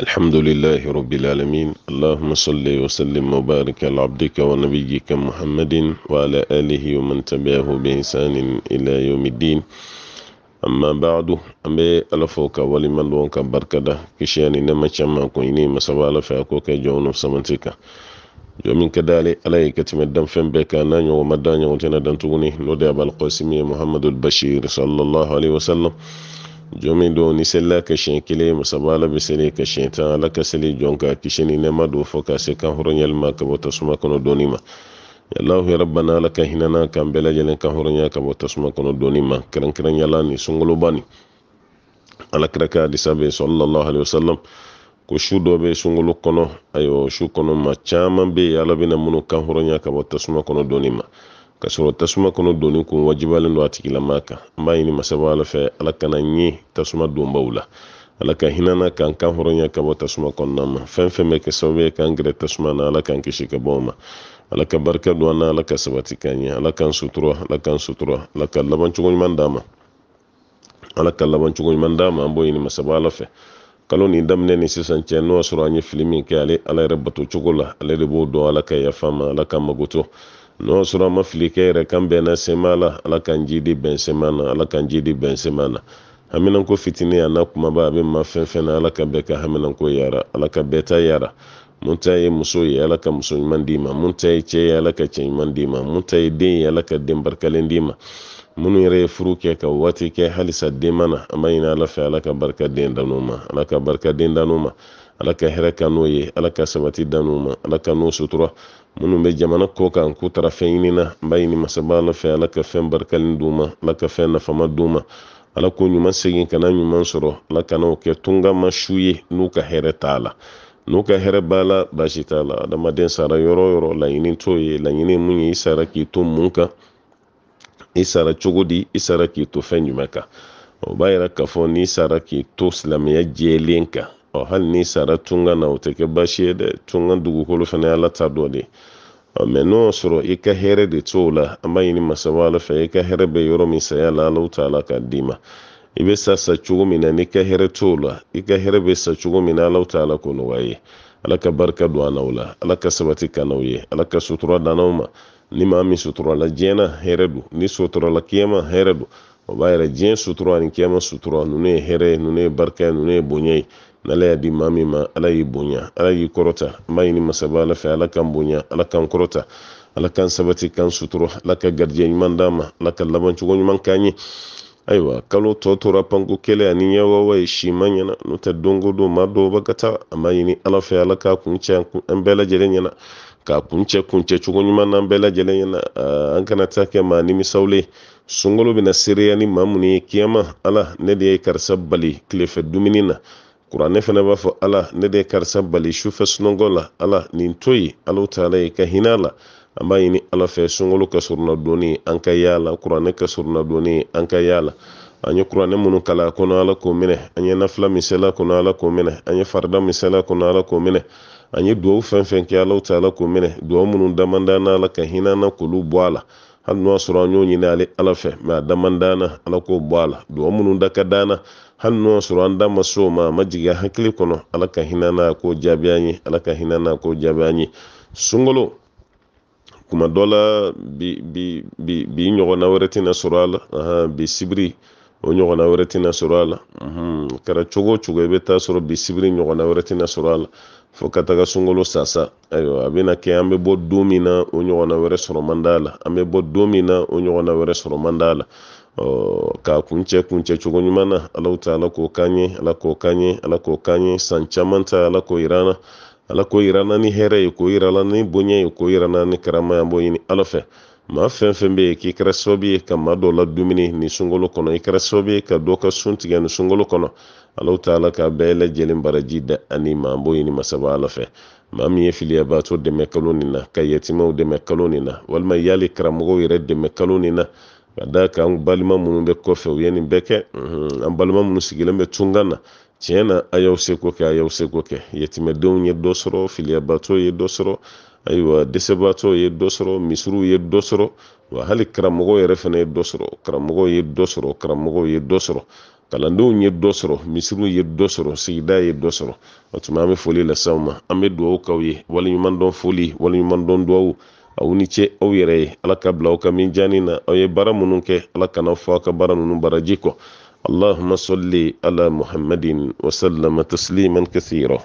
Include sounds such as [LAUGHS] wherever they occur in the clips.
الحمد لله رب العالمين اللهم صل وسلم وبارك على عبدك ونبيك محمد وعلى اله ومن تبعه باحسان الى يوم الدين اما بعد ام الفوك ولمن لونك بركدا كشاني نما شما كويني ما سوا لا فاكوك جون سمنتك يومين كدالي علي كتم الدم فين بك نان وما دان وتنا دنتوني نودي ابو القاسم محمد البشير صلى الله عليه وسلم jɔn min don ni selila ka siɲɛ kelen masaba ala bɛ ka siɲɛ tan ala ka seli jɔn ka kisi ni nɛɛma ka se kan hɔrɔnyali ma ka bɔ tasuma kɔnɔ dɔɔni ma yalahu yarabana ala ka hinana k'an bɛɛ lajɛlen kan hɔrɔnya ka bɔ tasuma kɔnɔ dɔɔni ma kɛrɛnkɛrɛnyala ni sunkaloba ni alakira ka hadisa bɛ sɔlɔlɔhu alayhi wa ko su dɔ bɛ sunkalo kɔnɔ ayiwa su kɔnɔ ma caman bɛ yen ala bɛna minnu kan ka bɔ tasuma kɔnɔ dɔɔni ka sɔrɔ tasuma kɔnɔ donni kun wajibiyalen don a tigilama kan an b'a ɲini masaba ala fɛ ala kana ɲɛ tasuma donbaw la ala ka hinɛ k'an kan hɔrɔnya ka bɔ tasuma kɔnɔna ma fɛn fɛn bɛ kɛ sababu ye k'an gɛrɛ tasuma na ala k'an kisi ka bɔ ma ala ka barika don an na ala ka sabati k'an ɲɛ ala k'an sutura ala k'an sutura ala ka labancogo ɲuman d'a ma ala ka labancogo ɲuman d'a ma an b'o ɲini masaba ala fɛ kalo nin daminɛ ni sisan cɛ n'o y'a sɔrɔ an ye fili min kɛ ale ala yɛrɛ bato cogo la ale de b'o dɔn ala ka yafa ma ala ka magoto n'o sɔrɔ ma fili kɛ yɛrɛ kan bɛnna sema la ala kan ji di bɛn sema na ala kan ji di bɛn sema na haminanko fitini a n'a kumaba a bɛ ma fɛn fɛn na ala ka bɛɛ ka haminanko yara ala ka bɛɛ ta yara mun ta ye muso ye ala ka muso ɲuman d'i ma mun ta ye cɛ ye ala ka cɛ ɲuman d'i ma mun ta ye den ye ala ka den barikalen d'i ma minnu yɛrɛ ye furu kɛ ka waati kɛ halisa den ma na an b'a ɲini ala fɛ ala ka barika den danu ma ala ka barika den danu ma ala ka hɛrɛ ka n'o ye ala ka sabati dan ma ala ka n'o sutura minnu bɛ jamana kɔ kan k'u taara fɛn ɲinina n b'a ɲini masaba ala fɛ ala ka fɛn barikalen d'u ma ala ka fɛn nafama d'u ma ala k'o ɲuman segin kana ɲuman sɔrɔ ala kan'o kɛ tunga su ye n'u ka hɛrɛ t'a la n'u ka hɛrɛ b'a la baasi t'a la adamaden sara yɔrɔ yɔrɔ laɲini t'o ye laɲini mun ye i sara k'i to mun kan i sara cogo di i sara k'i to fɛn jumɛn kan o b'a yira k'a fɔ n'i sara k'i to silamɛya jɛlen kan ɔ hali n'i sara tunga na o tɛ kɛ baasi ye dɛ tunga dugukolo fana ala ta dɔ de ɔ mɛ n'o sɔrɔ i ka hɛrɛ de t'o la an b'a ɲini masaba ala fɛ i ka hɛrɛ bɛ yɔrɔ min saya la alaw t'a la k'a d'i ma i bɛ sa sa cogo min na n'i ka hɛrɛ t'o la i ka hɛrɛ bɛ sa cogo min na alaw t'a la k'o nɔgɔya ye ala ka barika don an n'aw la ala ka sabati kan n'aw ye ala ka sutura dan n'aw ma ni maa min suturala diɲɛ na hɛrɛ don ni suturala kiyama hɛrɛ don o b'a yɛrɛ diɲɛ sutura ani kiyama sutura ninnu ye hɛrɛ ye ninnu ye barika ye ninnu ye bonya ye n'ala y'a di maa min ma ala y'i bonya ala y'i kɔrɔta an b'a ɲini masaba ala fɛ ala kan bonya ala kan kɔrɔta ala kan sabati kan sutura ala ka garijɛ ɲuman d'a ma ala ka laban ɲuman k'an ye ayiwa kalo tɔ tora panko kɛlɛ ani ɲɛwawa ye si ma ɲɛna n'o tɛ dongo don maa dɔw bɛ ka taa an b'a ɲini ala fɛ ala k'a kun cɛ an bɛɛ lajɛlen ɲɛna k'a kun cɛ kun cɛ cogo ɲuman n'an bɛɛ lajɛlen ɲɛna an kana taa kɛ maa nimisaw sunkalo bɛna seereya ni maa minnu ye kiyama ala ne de ye karisa bali tilefɛ dumuni na kuranɛ fana b'a fɔ ala ne de ye karisa bali sufɛ sunɔgɔ la ala nin to yen alaw taala ye ka hinɛ la an b'a ɲini ala fɛ sunkalo ka surunna doni an ka y'a la kuranɛ ka surunna doni an ka y'a la an ye kuranɛ minnu kala kɔnɔ ala k'o minɛ an ye nafila misala kɔnɔ ala k'o minɛ an ye farida misala kɔnɔ ala k'o minɛ an ye duwawu fɛn fɛn kɛ alaw taala k'o minɛ duwawu minnu damadana ala ka hinɛ k'olu bɔ a la hali n'o y'a sɔrɔ an y'o ɲini ale ala fɛ mɛ a damadana ala k'o bɔ a la duwawu minnu da ka d'an hali n'o sɔrɔ an da ma s'o ma a ma jigin hakili kɔnɔ ala ka hinɛ n'a ko jaabi an ye ala ka hinɛ n'a ko jaabi an ye sunkalo kuma dɔ la bi bi bi bi ɲɔgɔnna wɛrɛ tɛna sɔrɔ a la bi sibiri o ɲɔgɔnna wɛrɛ tɛna sɔrɔ a la mhm, kɛra cogo o cogo i bɛ taa sɔrɔ bi sibiri ɲɔgɔnna wɛrɛ tɛna sɔrɔ a la fo ka taga sunkalo sasa ayiwa a bɛna kɛ an bɛ bɔ don min na o ɲɔgɔnna wɛrɛ sɔrɔ man d'a la an bɛ bɔ don min na o ɲɔgɔnna wɛrɛ sɔrɔ man d'a la k'a kuncɛ kuncɛ cogo ɲuman na alaw ta ala k'o k'an ye ala k'o k'an ye ala k'o k'an ye san caman ta ala k'o yiran na ala k'o yiran na ni hɛrɛ ye k'o yira la ni bonya ye k'o yira na ni karama ye an b'o ɲini ala fɛ maa fɛn fɛn bɛ yen k'i kɛra sababu ye ka maa dɔw la dumuni nin sunkalo kɔnɔ i kɛra sababu ye ka dɔ ka sun tigɛ nin sunkalo kɔnɔ alaw ta ala k'a bɛɛ lajɛlen baraji da ani ma an b'o ɲini masaba ala fɛ maa min ye filiyabaatɔ dɛmɛ kalo nin na ka yɛtimaw dɛmɛ kalo nin na walima yali karamɔgɔw yɛrɛ dɛmɛ kalo nin na ka da kan an balima minnu bɛ kɔfɛ u ye nin bɛɛ kɛ an balima minnu sigilen bɛ tunkan na tiɲɛ a y'aw seko kɛ a y'aw seko kɛ yɛtɛmɛdenw ye dɔ sɔrɔ filiyabaatɔ ye dɔ sɔrɔ ayiwa dɛsɛbaatɔ ye dɔ sɔrɔ misiriw ye dɔ sɔrɔ wa hali karamɔgɔ yɛrɛ fana ye dɔ sɔrɔ karamɔgɔ ye dɔ sɔrɔ karamɔgɔ ye dɔ sɔrɔ kalandenw ye dɔ sɔrɔ misiriw ye dɔ sɔrɔ sigida ye dɔ sɔrɔ o tuma an bɛ foli lasaw ma an bɛ dugawu k'aw ye waliɲuman foli waliɲuman dugawu aw ni ce aw yɛrɛ ye ala ka bila aw ka minjani na aw ye baara minnu kɛ ala kana aw fɔ aw ka baara ninnu baraji kɔ allahuma salli ala muhammadin wasallama tasliman kathira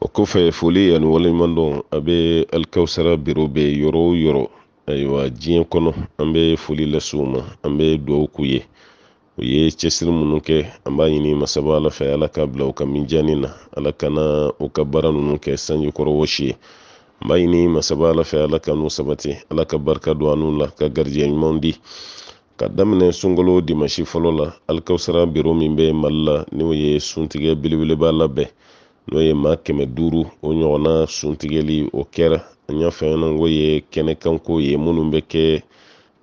o kɔfɛ foli ani waleɲuman dɔn a bɛ alikawusara biro bɛ yɔrɔ o yɔrɔ ayiwa diɲɛ kɔnɔ an bɛ foli lase u ma an bɛ dugawu k'u ye u ye cɛsiri minnu kɛ an b'a ɲini masaba ala fɛ ala k'a bila u ka minjani na ala kana u ka baara ninnu kɛ sanjikɔrɔ wɔsi ye n b'a masaba ala fɛ ala ka n'u sabati ala ka barika do an la ka garijɛgɛ ɲumanw di ka daminɛ sungolo dimasi fɔlɔ la alikawusara biro min bɛ mali la n'o ye suntigɛ belebeleba labɛn n'o ye ma kɛmɛ duuru o ɲɔgɔnna suntigɛli o kɛra an y'a fɔ ko ye kɛnɛkanko ye minnu bɛ kɛ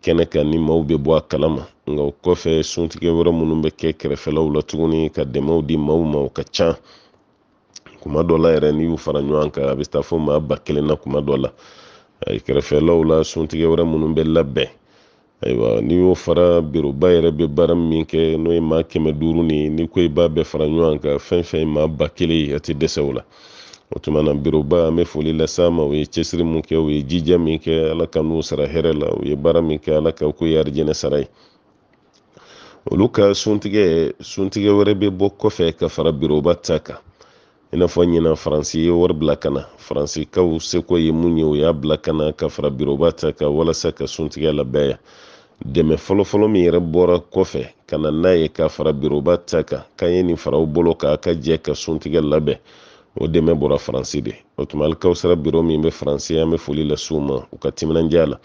kɛnɛ kan ni maaw bɛ bɔ a kalama nka o kɔfɛ suntigɛ wɛrɛ minnu bɛ kɛ kɛrɛfɛlaw la tuguni ka dɛmɛw di maaw ma o ka can kuma dɔ la yɛrɛ n'i y'u fara ɲɔgɔn kan a bɛ taa fɔ maa ba kelen na kuma dɔ la ayi kɛrɛfɛlaw la suntigɛ wɛrɛ minnu bɛ labɛn ayiwa n'i y'o fara biroba yɛrɛ bɛ baara min kɛ n'o ye maa kɛmɛ duuru ni n'i ko i b'a bɛɛ fara ɲɔgɔn kan fɛn fɛn ye maa ba kelen ye a tɛ dɛsɛ o la o tuma na biroba an bɛ foli lase a ma o ye cɛsiri min kɛ o ye jija min kɛ ala ka n'u sara hɛrɛ la u ye baara min kɛ ala ka ko ye arijɛnɛ sara ye olu ka suntigɛ suntigɛ wɛrɛ bɛ bɔ kɔfɛ ka fara biroba ta kan i n'a fɔ ɲina faransi ye wari bila kana faransikaw seko ye mun ye u y'a bila kana ka fara biroba ta ka walasa ka suntigɛ labɛn yan dɛmɛ fɔlɔfɔlɔ min yɛrɛ bɔra kɔfɛ ka na n'a ye ka fara biroba ta kan k'an ye nin faraw bolo k'a ka jɛ ka suntigɛ labɛn o dɛmɛ bɔra faransi de o tuma alikaw sera biro min bɛ faransi an bɛ foli las'u ma u ka timinandiya la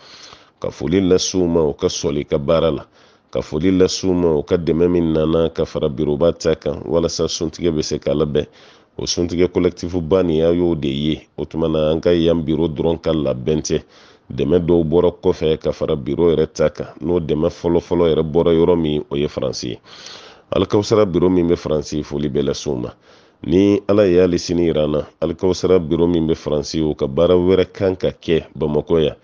ka foli las'u ma u ka sɔli ka baara la ka foli las'u ma u ka dɛmɛ min nana ka fara biroba ta kan walasa suntigɛ bɛ se k'a labɛn o suntigɛ kolɛkitifuba nin a y'o de ye o tuma na an ka yan biro dɔrɔn ka labɛn tɛ dɛmɛ dɔw bɔra kɔfɛ ka fara biro yɛrɛ ta kan n'o dɛmɛ fɔlɔfɔlɔ yɛrɛ bɔra yɔrɔ min o ye faransi ye alikawusara biro min bɛ faransi foli bɛɛ lase ma ni ala ye hali sini yiran na alikawusara biro min bɛ faransi o ka baara wɛrɛ kan ka kɛ bamakɔ yan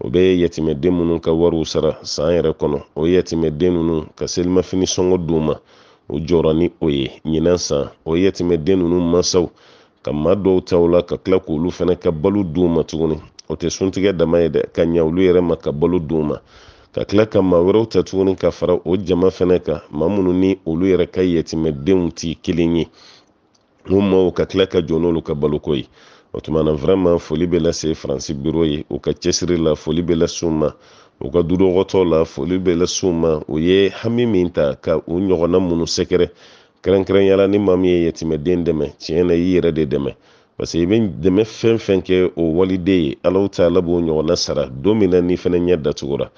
o bɛ yɛtɛmɛden minnu ka wariw sara san yɛrɛ kɔnɔ o yɛtɛmɛden ninnu ka selimafini sɔngɔ di ma o jɔyɔrɔ ni o ye ɲinan san o ye yɛtɛmɛden ninnu mansaw ka maa dɔw ta o la ka tila k'olu fana ka balo d'u ma tuguni o tɛ suntigɛ dama ye dɛ ka ɲa olu yɛrɛ ma ka balo d'u ma ka tila ka maa wɛrɛw ta tuguni ka fara o jama fana kan maa minnu ni olu yɛrɛ ka yɛtɛmɛdenw ti kelen ye n'u maaw ka tila ka jɔ n'olu ka baloko ye o tuma na vraiment foli bɛ lase faransi biro ye u ka cɛsiri la foli bɛ lase u ma u ka dudenwɔtɔ la foli bɛ lase ma u ye hami min ta ka u ɲɔgɔnna minnu sɛgɛrɛ kɛrɛnkɛrɛnyala ni maa min ye yɛtimɛden dɛmɛ tiɲɛ na i yɛrɛ de dɛmɛ parce que i bɛ dɛmɛ fɛn fɛn kɛ o waliden ye alaw ta ala b'o ɲɔgɔnna sara don min na n'i fana ɲɛ datugura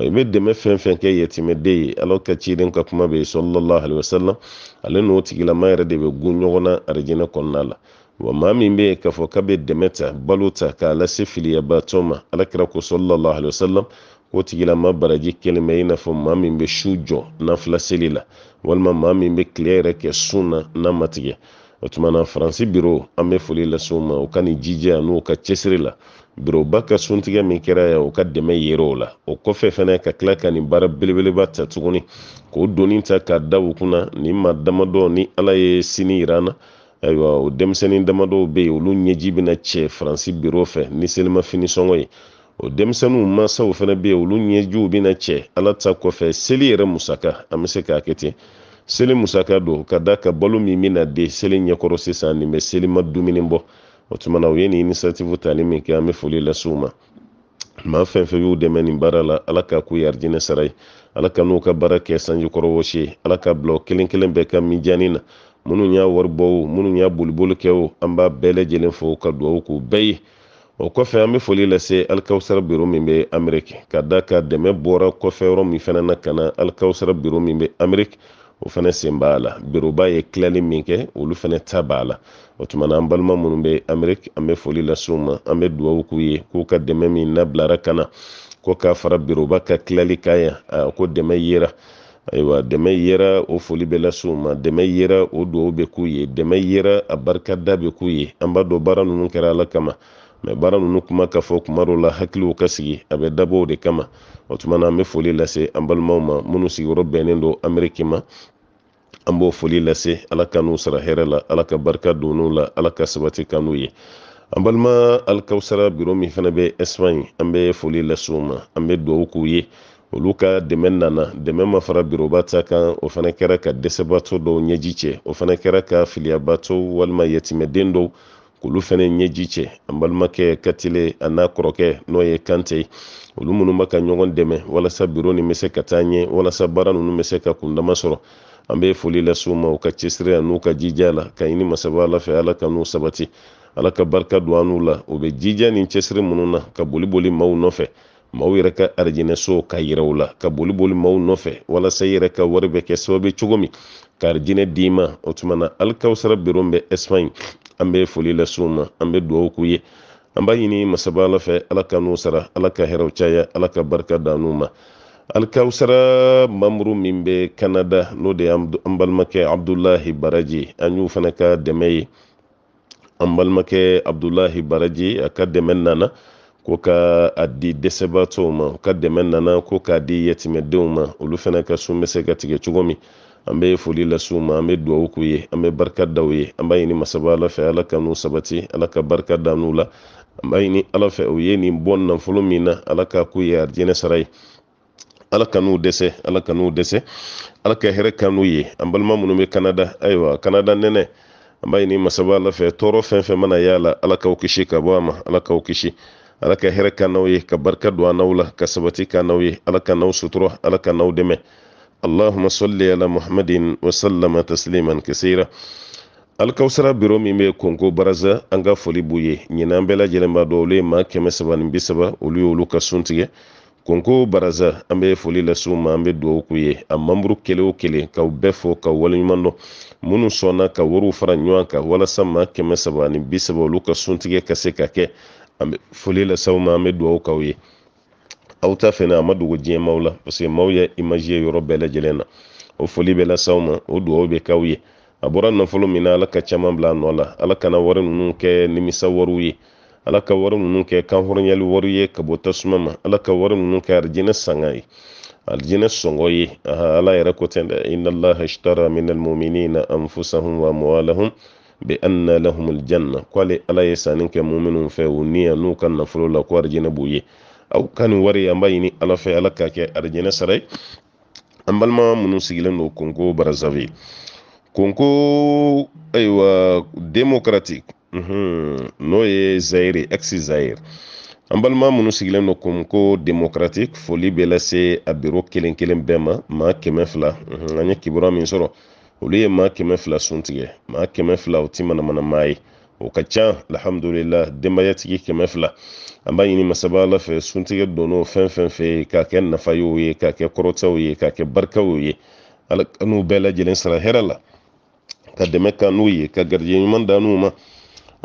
i bɛ dɛmɛ fɛn fɛn kɛ yɛtimɛden ye alaw ka ciden ka kuma bɛ yen sɔlɔlɔ alayhi ale n'o tigilama yɛrɛ de bɛ gun ɲɔgɔn na arijinɛ kɔnɔna la wa maa min bɛ yen k'a fɔ k'a bɛ dɛmɛ ta balo ta k'a lase filiyabaatɔ ma alakira ko sɔlɔlɔ alayhi wa o tigilama baraji kelen bɛ i n'a fɔ maa min bɛ su jɔ nafila seli la walima maa min bɛ tile yɛrɛ kɛ sun na n'a ma tigɛ o tuma na faransi biro an bɛ foli lase u ma u ka nin jija n'u ka cɛsiri la biroba ka suntigɛ min kɛra yan u ka dɛmɛ yɛrɛ o la o kɔfɛ fɛnɛ ka tila ka nin baara belebeleba ta tuguni k'o doni ta k'a da u kunna nin ma damadɔ ni ala ye sini yira an na ayiwa o denmisɛnnin damadɔw bɛ yen olu ɲɛji bɛna cɛ faransi biro fɛ ni selimafini sɔngɔ ye o denmisɛnninw mansaw fana bɛ yen olu ɲɛjiw bɛna cɛ ala ta kɔfɛ seli yɛrɛ musaka an bɛ se k'a kɛ ten seli musaka don ka da ka balo min bɛna de seli ɲɛkɔrɔ sisan nin bɛ seli ma dumuni bɔ o tuma na u ye nin inisiatifu tali min kɛ an bɛ foli lase u ma maa fɛn fɛn y'u dɛmɛ nin baara la ala k'a k'u yarijinɛ sara ye ala ka n'u ka baara kɛ sanjikɔrɔ wɔsi ye ala ka bila o kelen kelen bɛɛ ka mijanni na minnu y'a wari bɔ o minnu y'a boliboli kɛ o an b'a bɛɛ lajɛlen fo ka dugawu k'u bɛɛ ye o kɔfɛ an be foli lase alikawusara biro min be ameriki ka da ka dɛmɛ bɔra kɔfɛ yɔrɔ min fɛnɛ na ka na alikawusara biro min be ameriki o fɛnɛ sen b'a la biroba ye kilali min kɛ olu fɛnɛ ta b'a la o tumana an balima minnu be ameriki an be foli lasew ma an be duwawu k'u ye k'u ka dɛmɛ min nabilara ka ko k'a fara biroba ka kilali ka ya ko dɛmɛ yera ayiwa dɛmɛ yera o foli bɛ lasew ma dɛmɛ yera o duwawu be k'u ye dɛmɛ yera a barikada be k'u ye an b'a dɔ baara nunu kɛra ala kama mɛ baara ninnu kuma ka fɔ kuma dɔ la hakiliw ka sigi a bɛ dabɔ de kama o tuma an bɛ foli lase an balimaw ma minnu sigiyɔrɔ bɛnnen don ameriki ma an b'o foli lase ala ka n'u sara hɛrɛ la ala ka barika don la ala ka sabati ka n'u ye an balima alikawusara biro min fana bɛ ɛsipaɲi an bɛ foli lase u ma an bɛ dugawu k'u ye olu ka dɛmɛ nana dɛmɛ ma fara biroba ta kan o fana kɛra ka dɛsɛbaatɔ dɔw ɲɛji cɛ o fana kɛra ka filiyabaatɔ walima yɛtimɛden dɔw k'olu fɛnɛ ɲɛji cɛ an balimakɛ katile a n'a kɔrɔkɛ n'o ye kante olu minnu bɛ ka ɲɔgɔn dɛmɛ walasa biro nin bɛ se ka taa ɲɛ walasa baara ninnu bɛ se ka kundama sɔrɔ an bɛ foli lase u ma u ka cɛsiriya n'u ka jija la ka ɲini masaba ala fɛ ala ka n'u sabati ala ka barika don an la u bɛ jija ni cɛsiri minnu na ka boli boli maaw nɔfɛ maaw yɛrɛ ka arijinɛso ka yɛrɛ u la ka boli boli maaw nɔfɛ walasa i yɛrɛ ka wari bɛ kɛ sababu cogo min ka arijinɛ d'i ma o tuma na alikawusara biro bɛ ɛsipaɲi an be foli las'u ma an be dugawu k'u ye an b'a ɲini masaba ala fɛ ala ka n'u sara ala ka hɛrɛw caya ala ka barika da ma alikawusara mamuru min be kanada n'o de an balimakɛ abdulahi baraji an y'u fana ka dɛmɛ ye an balimakɛ abdulahi baraji a ka dɛmɛ nana ko ka a di dɛsɛbaatɔw ma ka dɛmɛ nana ko k'a di yɛtimɛdenw ma olu fana ka sun be se ka tigɛ cogo min an bɛ foli las'u ma an bɛ dugawu k'u ye an bɛ barika da ye an b'a ɲini masaba ala fɛ ala ka n'u sabati ala ka barika da n'u la an b'a ɲini ala fɛ u ye nin bɔ nafolo min na ala ka k'u ye arijinɛ sara ye ala ka n'u dɛsɛ ala ka n'u dɛsɛ ala ka hɛrɛ ka n'u ye an balima minnu bɛ kanada ayiwa kanada nɛnɛ an b'a ɲini masaba ala fɛ tɔɔrɔ fɛn fɛn mana y'a la ala k'aw kisi ka bɔ a ma ala k'aw kisi ala ka hɛrɛ ka n'aw ye ka barika don an n'aw la ka sabati ka n'aw ye ala ka n'aw sutura ala ka n'aw dɛmɛ allahuma salli ala muhammadin wa sallama tasliman kasira alikawusara biro min be konko baraza an ka foli b'u ye ɲinan bɛɛ lajɛlen b'a dɔn olu ye maa kɛmɛ saba ni bi saba olu y'olu ka sun tigɛ konko baraza an bɛ foli lase ma an bɛ dugawu k'u ye a mamuru kelen o kelen k'aw bɛɛ fo ka waleɲuman dɔn minnu sɔnna ka wariw fara ɲɔgɔn kan walasa maa kɛmɛ saba ni bi saba olu ka sun tigɛ ka se ka kɛ an bɛ foli lase ma an bɛ dugawu k'aw ye aw ta fɛnɛ a ma dogo diɲɛ maaw la paseke maaw ye imaji ye yɔrɔ bɛɛ lajɛlen na o foli bɛ lasaw ma o duwawu bɛ k'aw ye a bɔra nafolo min na ala ka caman bila a nɔ la ala kana wari ninnu kɛ nimisa wariw ye ala ka wari ninnu kɛ kanhɔrɔnyali wari ye ka bɔ tasuma ma ala ka wari ninnu kɛ arijinɛ sanga ye alijinɛ sɔngɔ ye ala yɛrɛ ko tɛ dɛ inna allaha min almuminina anfusahum wa amwalahum bi anna lahum aljanna ko ale ala ye sanni kɛ muminw fɛ u ni n'u ka nafolo la ko arijinɛ b'u ye aw ka nin wari an b'a ala fɛ ala k'a kɛ arijɛnɛ sara ye an balima minnu sigilen don konko barazavi konko ayiwa democratique unhun n'o ye zayiri ex zayiri an balima minnu sigilen don konko democratique foli bɛ lase a biro kelen kelen bɛɛ ma maa kɛmɛ fila an ye kibaruya min sɔrɔ olu ye maa kɛmɛ fila sun maa kɛmɛ fila o ti manamanamaa ye o ka ca alhamdulilah denbayatigi kɛmɛ fila an b'a ɲini masaba ala fɛ suntigɛ donn'o fɛn fɛn fɛ k'a kɛ nafa y'o ye k'a kɛ kɔrɔtaw ye k'a kɛ barikaw ye ala ka bɛɛ lajɛlen sara hɛrɛ la ka dɛmɛ ka n'u ye ka garijɛ ɲuman da n'u ma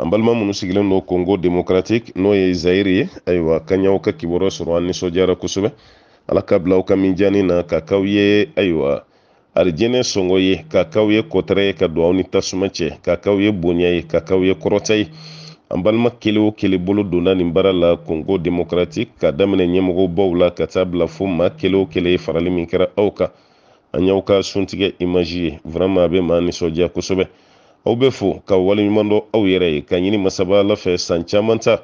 an balima minnu sigilen don congo democratique n'o ye zayiri ye ayiwa ka ɲaw ka kibaruya sɔrɔ an nisɔndiyara kosɛbɛ ala ka bila aw ka minjani na ka kaw ye ayiwa arijinɛ sɔngɔ ye ka kaw ye kɔtɛrɛ ye ka don aw ni tasuma cɛ ka kaw ye bonya ye ka kaw ye kɔrɔta ye an balima kelen o kelen bolo donna nin baara la kongo demokratik ka daminɛ baw la ka taa bila fo ma kelen o kelen farali min kɛra aw kan an y'aw ka suntigɛ imaji ye vraiment a be maa nisɔndiya kosɛbɛ aw be fo ka waleɲuman dɔ aw yɛrɛ ye ka ɲini masaba ala fɛ san caman ta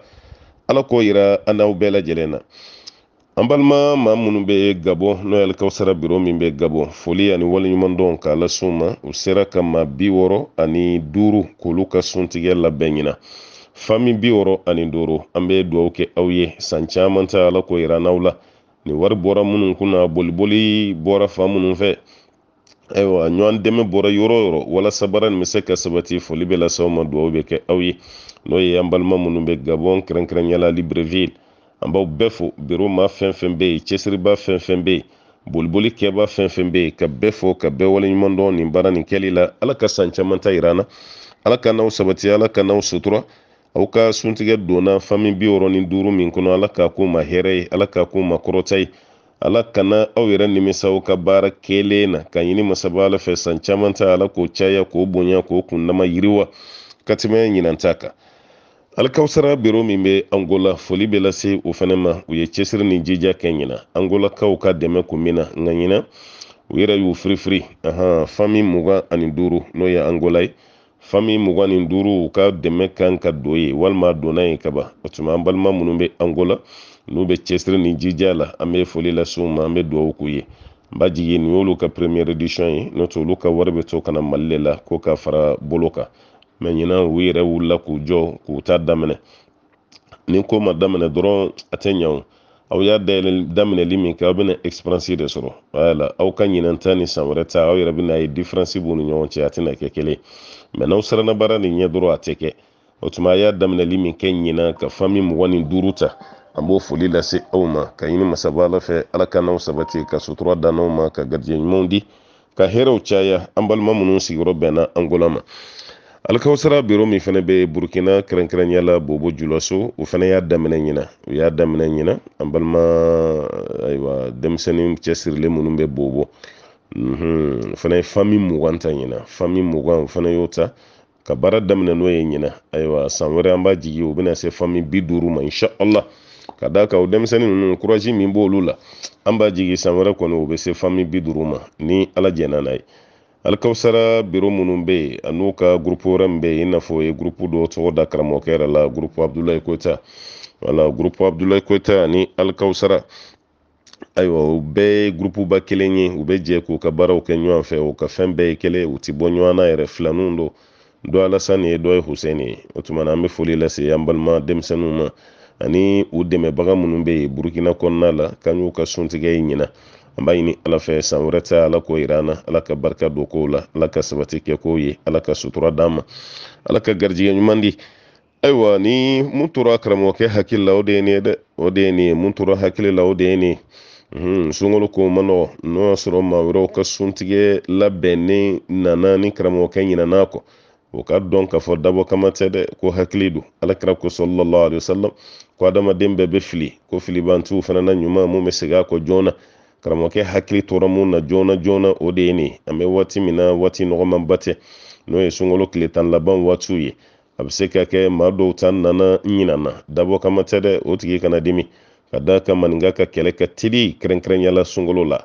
ala k'o yira an n'aw bɛɛ lajɛlen na an balima maa minnu gabɔ n'o biro min bɛ gabɔ foli ani waleɲuman dɔn k'a lasun ma u sera ka ma bi wɔrɔ ani duuru k'olu ka suntigɛ labɛn ɲina fami bi wɔrɔ ani duuru an bɛ dugawu kɛ aw ye san caman ta ala ko yira n'aw la nin wari bɔra minnu kunna boliboli bɔra fan minnu fɛ ayiwa ɲɔgɔn dɛmɛ bɔra yɔrɔ o yɔrɔ walasa baara nin bɛ se ka sabati foli bɛ lase aw ma dugawu bɛ kɛ aw ye n'o ye an balima minnu bɛ gabɔn kɛrɛnkɛrɛnnenya la libreville an b'aw bɛɛ fo biro maa fɛn fɛn bɛ yen cɛsiriba fɛn fɛn bɛ yen boliboli kɛba fɛn fɛn bɛ yen ka bɛɛ fo ka bɛɛ waleɲuman dɔn nin baara nin kɛli la ala ka san caman ta yira an na ala ka n'aw sabati ala ka n'aw sutura aw ka suntigɛ donna fami bi wɔrɔ ni duuru min kɔnɔ ala k'a k'u ma hɛrɛ ye ala k'a k'u ma kɔrɔta ye ala kana aw yɛrɛ nimisa ka baara kelen na ka ɲini masaba ala fɛ san caman ta ala k'o caya k'o bonya k'o kunnama yiriwa ka tɛmɛ ɲinanta kan alikawusara biro min bɛ angola foli bɛ lase o fana ma u ye cɛsiri ni jija kɛ ɲina angolakaw ka dɛmɛ kun min na nka ɲina u yɛrɛ y'u firifiri fami mugan ani duuru n'o ye angola ye fami mugani duru u ka dɛmɛ kan ka don ye walima donna ye kaban o tuma an balima minnu bɛ angola n'u bɛ cɛsiri ni jija la an bɛ foli lase u ma an bɛ dugawu k'u ye n b'a jigi nin y'olu ka première édition ye n'o tɛ olu ka wari bɛ to kana mali de la ko ka fara bolo kan mɛ ɲinan u yɛrɛ wulila k'u jɔ k'u ta daminɛ ni ko ma daminɛ dɔrɔn a tɛ ɲɛ o aw y'a daminɛli min kɛ aw bɛna expérience de sɔrɔ wala aw ka ɲinan ta ni san wɛrɛ ta aw yɛrɛ bɛna ye différence b'u ni ɲɔgɔn cɛ a tɛna kɛ kelen ye mɛ n'aw siranna baara nin ɲɛ dɔrɔn a tɛ kɛ o tuma a y'a daminɛli min kɛ ɲina ka fami mugan ni duuru ta an b'o foli lase aw ma ka ɲini masaba ala fɛ ala ka n'aw sabati ka sutura da n'aw ma ka garijɛ ɲumanw di ka hɛrɛw caya an balima minnu sigiyɔrɔ bɛnna angola ma alikawusara biro min fana bɛ burukina kɛrɛnkɛrɛnya la bobo julaso o fana y'a daminɛ ɲina o y'a daminɛ ɲina an balima ayiwa denmisɛnnin cɛsirilen minnu bɛ bobo o mhm. fana fami mugan ta ɲina fami mugan o fana y'o ta ka baara daminɛ n'o ye ɲina san wɛrɛ an jigi o bɛna se fami bi duuru ma insha Allah ka da kan o denmisɛnnin ninnu kurazi min b'olu la an jigi san wɛrɛ kɔni o bɛ se fami bi ma ni ala jɛna n'a ye biro minnu bɛ yen a n'u ka gurupu wɛrɛ min bɛ yen da karamɔgɔkɛ yɛrɛ la gurupu abudulayi koyita wala gurupu abudulayi koyita ani alikawusara ayiwa u bɛɛ ye gurupuba kelen ye u bɛ jɛ k'u ka baaraw kɛ ɲɔgɔn fɛ u ka fɛn bɛɛ ye kelen u ti bɔ ɲɔgɔn na yɛrɛ filaninw don dɔ alasani ye dɔ ye husɛni ye o tuma na an bɛ foli lase an balima denmisɛnninw ma ani u dɛmɛbaga minnu bɛ yen burukina kɔnɔna la k'an y'u ka suntigɛ ye ɲina an b'a ɲini ala fɛ san wɛrɛ ta ala k'o yira an na ala ka barika don kow la ala ka sabati kɛ kow ye ala ka sutura d'an ma ala ka garijɛgɛ ɲuman di ayiwa ni mun tora karamɔgɔkɛ hakili la o de ye nin ye dɛ o de ye nin ye mun tora hakili la o de ye nin ye Mm-hmm. sunkalo ko n'o y'a sɔrɔ maa wɛrɛw ka suntigɛ labɛnnen nana ni karamɔgɔkɛ ɲinan'a kɔ o ka dɔn k'a fɔ dabɔ kama tɛ dɛ ko hakili don alakira ko sɔlɔlɔ alayi wasalam ko adamaden bɛɛ bɛ fili ko filibantigiw fana na ɲuman mun bɛ segin a kɔ joona karamɔgɔkɛ hakili tora mun na joona joona o de ye nin ye an bɛ waati min na waati nɔgɔmanba tɛ n'o ye sunkalo tile tan laban waatiw ye a bɛ se ka kɛ maa dɔw ta nana ɲinana dabɔ kama tɛ dɛ o tigi kana dimi ka da kan maninka ka kɛlɛ ka tili kɛrɛnkɛrɛnya la sunkalo la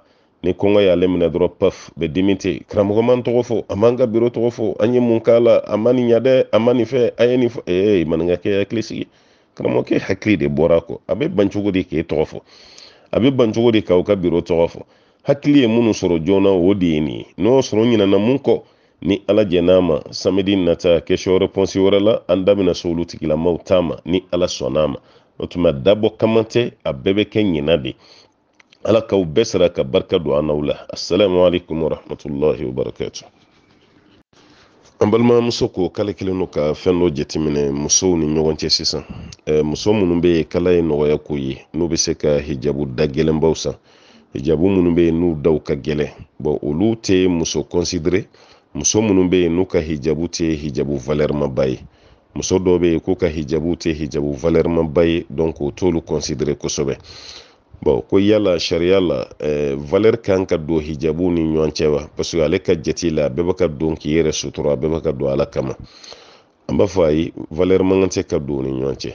ni kɔngɔ y'ale minɛ dɔrɔn paf bɛ dimi te karamɔgɔ man tɔgɔ fɔ a man ka biro tɔgɔ fɔ an ye mun k'a la a ma nin ɲa dɛ a ma nin fɛ a ye nin fɔ ee maninkakɛ hakili sigi karamɔgɔkɛ hakili de bɔra kɔ a bɛ ban cogo di k'e tɔgɔ fɔ a bɛ ban cogo di k'aw ka biro tɔgɔ fɔ hakili ye minnu sɔrɔ joona o de ye nin ye n'o sɔrɔ ɲinana mun kɔ ni ala jɛn'a ma samedi nata kɛsɛ wɛrɛ pɔnsi wɛrɛ la an da bɛna se olu tigilamaw ta ni ala sɔnn'a ma o tuma dabɔ kaman tɛ a bɛɛ bɛ kɛ ɲina de ala k'aw bɛɛ sara ka barika don an n'aw la asalamualeykum warahmatullahi wabarakatu an balima muso ko k'ale kelen do ka fɛn dɔ jateminɛ musow ni ɲɔgɔn cɛ sisan muso minnu bɛ yen kala ye nɔgɔya k'u ye n'u be se ka hijabu da gɛlɛnbaw san hijabu minnu be ye n'u daw ka gɛlɛn bɔn olu tɛ muso kɔnsidere muso minnu be ye n'u ka hijabu tɛ hijabu valɛri maba ye muso dɔ be yen ko ka hijabu tɛ hijabu valɛrimanba ye donc o t'olu considéré kosɛbɛ bon ko yala sariya la eh, valɛri kan ka don hijabu ni ɲɔgɔn cɛ wa parce que ale ka jate la bɛɛ bɛ ka don k'i yɛrɛ sutura a bɛɛ bɛ ka don ala kama an b'a fɔ ayi valɛri man tɛ ka don ni ɲɔgɔn cɛ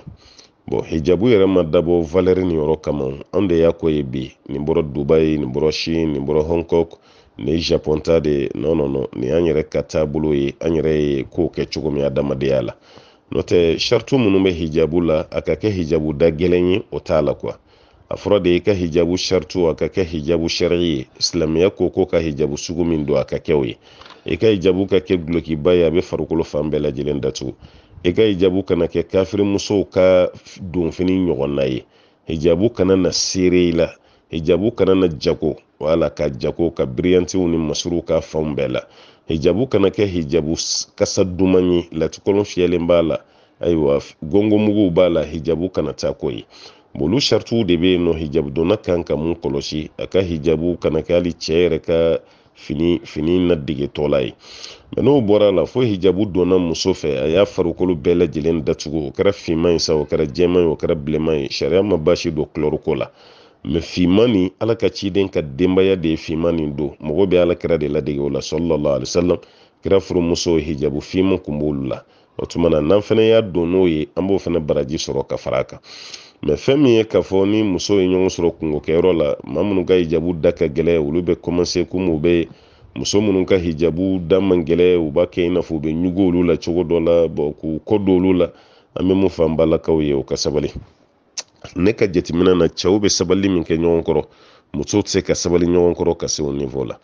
bon hijabu yɛrɛ ma dabɔ valɛri ni yɔrɔ kama anw de y'a ko ye bi nin bɔra dubayi nin bɔra shin nin bɔra hong kong nin ye japon ta de ye nɔnɔnɔ nin an yɛrɛ ka taabolo ye an yɛrɛ ye kow kɛ cogo min adamadenya la n'o tɛ saritu minnu bɛ hijabu la a ka kɛ hijabu da gɛlɛn ye o t'a la kuwa a fɔra de i ka hijabu saritu a ka kɛ hijabu sari'i ye silamɛya ko ko ka hijabu sugu min don a ka kɛ o ye i ka hijabu ka kɛ dulokiba ye a be farikolo fan bɛɛ lajɛlen datugu i ka hijabu kana kɛ kafirimusow ka donfini ɲɔgɔnna ye hijabu kana na seere i la hijabu kana na jago wala ka jago ka biriyantiw ni masuru ka fanw bɛɛ la hijabu kana kɛ hijabu kasa duman ye latukɔlɔn fiyɛlen b'a la ayiwa gɔngɔmuguw b'a la hijabu kana taa ko ye olu sarituw de be yen nɔ hijabu donna kan ka mun kɔlɔsi a ka hijabu kana kɛ hali cɛ yɛrɛ ka fini fini na degetɔ ye mɛ n'o bɔra la fo hijabu donna muso fɛ a y'a farikolo bɛɛ lajɛlen datugu o kɛra finman ye sa o kɛra jɛman ye o kɛra bilenman ye sariya ma basi don kulɔriko la mɛ finman nin ala ka ciden ka denbaya de ye finman nin don mɔgɔ bɛ ala kira de ladege o la sɔlɔlɔ alisalam kira furumuso hijabu finman kun b'olu la o tuma n'an fana y'a don n'o ye an b'o fana baraji sɔrɔ ka fara kan mɛ fɛn min ye k'a fɔ ni muso ye ɲɔgɔn sɔrɔ kungokɛyɔrɔ la ma minnu ka hijabu da ka gɛlɛ olu bɛ kɔmanse komi u bɛ muso minnu ka hijabu da man gɛlɛ u b'a kɛ i n'a fɔ u bɛ ɲugu olu la cogo dɔ la bɔn k'u kɔ don olu la an bɛ mun fɔ an balakaw ye o ka sabali ne ka jateminɛ na cɛw be sabali min kɛ ɲɔgɔn kɔrɔ musow tɛ se ka sabali ɲɔgɔn kɔrɔ ka se o niveau la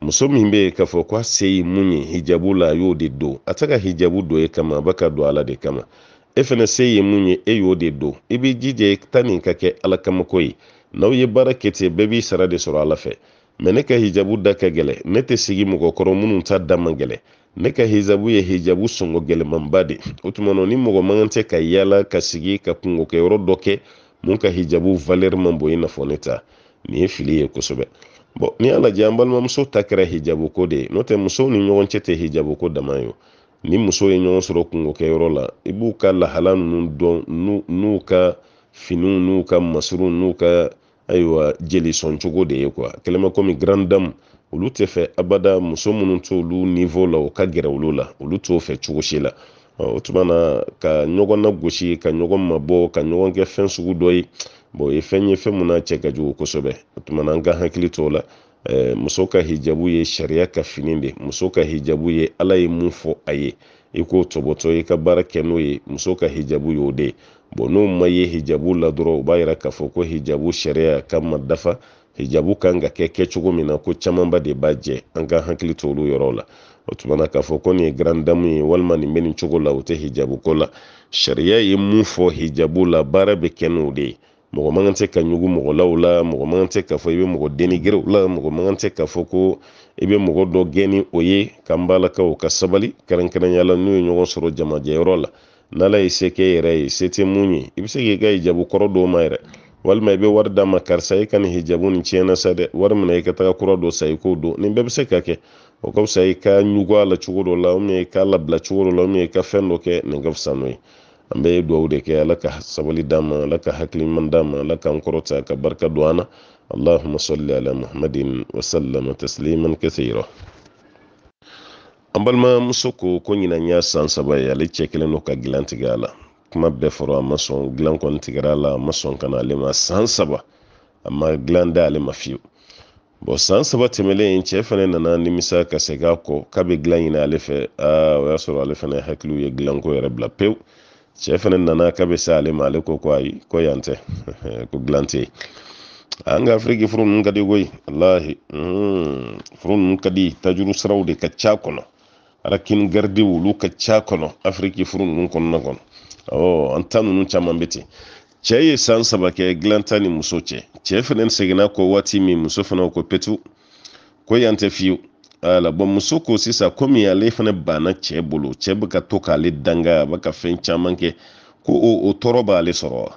muso min bɛ k'a fɔ k'a se ye mun ye hijabu la a y'o de don a tɛ ka hijabu don e kama a bɛ ka don ala de kama e fana se ye mun ye e y'o de don i b'i jija ta nin ka kɛ ala kamako ye n'aw ye baara kɛ ten bɛɛ b'i sara de sɔrɔ ala fɛ mɛ ne ka hijabu da ka gɛlɛn ne tɛ sigi mɔgɔkɔrɔ minnu ta da man gɛlɛn ne ka hijabu ye hijabu sɔngɔ gɛlɛmanba de o tuma na ni mɔgɔ man kan tɛ ka yaala ka sigi ka kungokɛyɔrɔ dɔ kɛ mun ka hijabu valɛri man bon i n'a fɔ ne ta nin ye fili ye kosɛbɛ bɔn ni y'a lajɛ an balimamuso ta kɛra hijabuko de ye n'o tɛ musow ni ɲɔgɔn cɛ tɛ hijabuko dama ye ni muso ye ɲɔgɔn sɔrɔ kungokɛyɔrɔ la i b'u ka lahala ninnu dɔn n'u ka finiw n'u ka masuru n'u ka ayiwa jeli sɔn cogo de ye kuwa kɛlɛmɛ komi grand dame olu tɛ fɛ abada muso minnu t'olu niveau la o ka gɛrɛ olu la olu t'o fɛ cogo si la o tuma na ka ɲɔgɔn na gosi ka ɲɔgɔn mabɔ ka ɲɔgɔn kɛ fɛn sugu dɔ ye bon ye fɛn ye fɛn mun n'a cɛ ka jugu kosɛbɛ o tuma na an ka hakili t'o la muso ka hijabu ye sariya ka fini de muso ka hijabu ye ala ye mun fɔ a ye i k'o tɔbɔtɔ i ka baara kɛ n'o ye muso ka hijabu y'o de bon n'o ma ye hijabu la dɔrɔn o b'a yira k'a fɔ ko hijabu sariya ka ma dafa hijabu kan ka kɛ kɛcogo min na ko camanba de b'a jɛ an ka hakili to olu la o tumana k'a fɔ ko nin ye grand dame ye walima nin bɛ nin cogo la o tɛ hijabuko la sariya ye mun fɔ hijabu la baara bɛ kɛ n'o de ye mɔgɔ man kan tɛ ka ɲugu mɔgɔ la o la mɔgɔ man kan tɛ k'a fɔ i bɛ mɔgɔ denigere o la mɔgɔ man kan tɛ k'a fɔ ko i bɛ mɔgɔ dɔ gɛn ni o ye k'an balakaw ka sabali kɛrɛnkɛrɛnnenya la n'u ye ɲɔgɔn sɔrɔ jamajɛyɔrɔ la n'ala ye se kɛ yɛrɛ ye se tɛ mun ye i bɛ se k'i ka hijabu kɔrɔ dɔw ma yɛrɛ walima i bɛ wari d'a ma karisa i ka hijabu nin tiɲɛna sa dɛ wari minɛ i ka taga kura dɔ sa i k'o don nin bɛɛ bɛ se ka kɛ o ka fisa i ka ɲugu a la cogo dɔ la i k'a labila cogo dɔ la i ka fɛn dɔ kɛ nin ka fisa n'o ye an bɛ dugawu de kɛ ala ka sabali d'a ala ka hakili ɲuman d'a ma ala kɔrɔta ka barika don an na allahumma salli ala muhammadin wa tasliman kathira an balimamuso ko ko ɲinan y'a san saba ye ale cɛ kelen don ka gilan a la kuma bɛɛ fɔra a ma sɔn dilan kɔni tigɛra la a ma sɔn ka na ale ma san saba a ma dilan da ale ma fiyewu bɔn san saba tɛmɛlen cɛ fana nana nimisa ka segin a kɔ k'a bɛ dilan ɲini ale fɛ aa o y'a sɔrɔ ale fana hakiliw ye dilanko yɛrɛ bila pewu cɛ fana nana k'a bɛ se ale ma ale ko ko ayi ko yan tɛ [LAUGHS] ko dilan tɛ yen an ka afiriki furu ninnu ka di koyi walahi furu ninnu ka di tajuru siraw de ka ca kɔnɔ arakini garidiw olu ka ca kɔnɔ afiriki furu ninnu kɔnɔna kɔnɔ ɔ an ta ninnu caman bɛ ten cɛ ye san saba kɛ dilanta ni muso cɛ cɛ fana seginna kɔ waati min muso fana ko petu ko yan tɛ fiyewu ala bɔn muso ko sisan komi ale fana banna cɛ bolo cɛ bɛ ka to k'ale danga a bɛ ka fɛn caman kɛ ko o o tɔɔrɔ b'ale sɔrɔ wa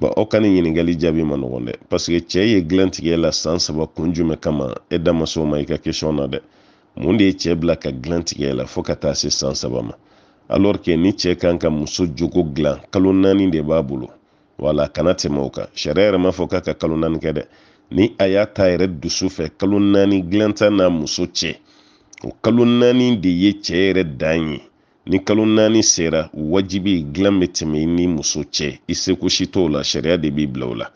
bɔn aw ka nin ɲininkali jaabi ma nɔgɔn dɛ paseke cɛ ye dilantigɛ la san saba kun jumɛn kama e da ma s'o ma i ka question na dɛ mun de ye cɛ bila ka dilantigɛ la fo ka taa se san saba ma alors que ni cɛ kan ka muso jogo dilan kalo naani de b'a bolo wala kana tɛmɛ o kan sariya yɛrɛ m'a fɔ k'a ka kalo naani kɛ dɛ ni a y'a ta yɛrɛ dusu fɛ kalo naani dilanta n'a muso cɛ o kalo naani de ye cɛ yɛrɛ dan ye ni kalo naani sera wajibi dilan bɛ tɛmɛ ni muso cɛ i seko si t'o la sariya de b'i bila o la